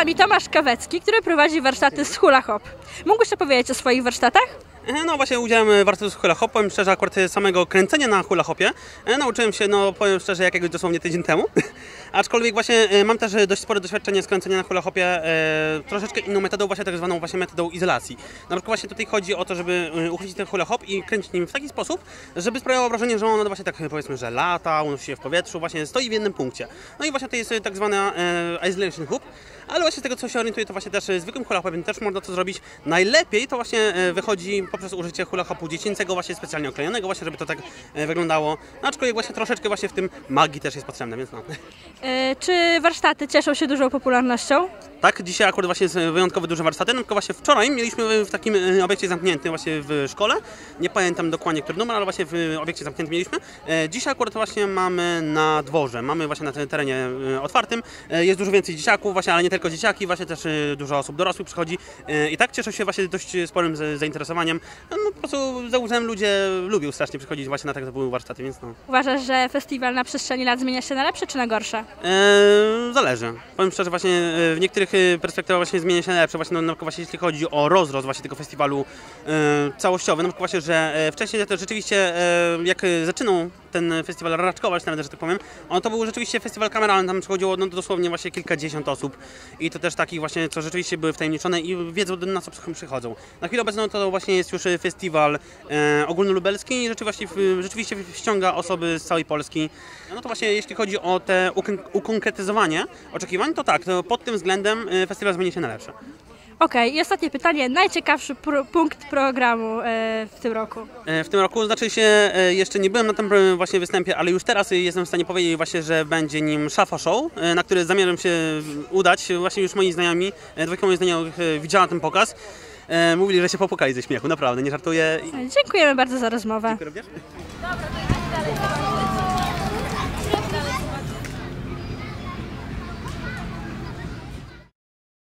nami Tomasz Kawecki, który prowadzi warsztaty z hula hop. Mógłbyś powiedzieć o swoich warsztatach? E, no właśnie udziałem warsztatach z hula hopem, szczerze akurat samego kręcenia na hula hopie e, nauczyłem się, no powiem szczerze, jakiegoś dosłownie tydzień temu. Aczkolwiek właśnie e, mam też dość spore doświadczenie z kręcenia na hula hopie e, troszeczkę inną metodą, właśnie tak zwaną właśnie metodą izolacji. Na przykład właśnie tutaj chodzi o to, żeby uchwycić ten hula hop i kręcić nim w taki sposób, żeby sprawiało wrażenie, że on właśnie tak powiedzmy, że lata, unosi się w powietrzu, właśnie stoi w jednym punkcie. No i właśnie to jest tak zwana e, isolation hoop ale właśnie z tego co się orientuję, to właśnie też e, zwykłym hula hoopem też można to zrobić. Najlepiej to właśnie e, wychodzi poprzez użycie hula dziecięcego, właśnie specjalnie oklejonego, właśnie żeby to tak e, wyglądało. No, aczkolwiek właśnie troszeczkę właśnie w tym magii też jest potrzebne, więc no. czy warsztaty cieszą się dużą popularnością? Tak, dzisiaj akurat właśnie jest wyjątkowo duże warsztaty, no, tylko właśnie wczoraj mieliśmy w takim obiekcie zamkniętym właśnie w szkole, nie pamiętam dokładnie który numer, ale właśnie w obiekcie zamkniętym mieliśmy. Dzisiaj akurat właśnie mamy na dworze, mamy właśnie na terenie otwartym, jest dużo więcej dzieciaków właśnie, ale nie tylko tylko dzieciaki, właśnie też y, dużo osób dorosłych przychodzi y, i tak cieszę się właśnie dość sporym zainteresowaniem. No, no, po prostu założyłem ludzie lubią strasznie przychodzić właśnie na takie typu warsztaty, więc no. Uważasz, że festiwal na przestrzeni lat zmienia się na lepsze czy na gorsze? Eee, zależy. Powiem szczerze, właśnie e, w niektórych e, perspektywach właśnie zmienia się na lepsze, właśnie, no, no, właśnie jeśli chodzi o rozrost właśnie tego festiwalu e, całościowy, no właśnie, że e, wcześniej to rzeczywiście e, jak zaczynał ten festiwal raczkować nawet, że tak powiem, on to był rzeczywiście festiwal kameralny, tam przychodziło no, dosłownie właśnie kilkadziesiąt osób i to też takich właśnie, co rzeczywiście były wtajemniczone i wiedzą na co przychodzą. Na chwilę obecną to właśnie jest już e, festiwal e, ogólnolubelski i rzeczywiście, rzeczywiście ściąga osoby z całej Polski. No to właśnie jeśli chodzi o te ukonkretyzowanie oczekiwań, to tak, to pod tym względem e, festiwal zmieni się na lepsze. Okej, i ostatnie pytanie. Najciekawszy punkt programu e, w tym roku? E, W tym roku, znaczy się, e, jeszcze nie byłem na tym właśnie występie, ale już teraz jestem w stanie powiedzieć właśnie, że będzie nim Szafa Show, e, na który zamierzam się udać. Właśnie już moi znajomi, e, dwójka moich znajomych e, widziała ten pokaz. E, Mówili, że się popłakali ze śmiechu, naprawdę, nie żartuję. Dziękujemy bardzo za rozmowę. dalej.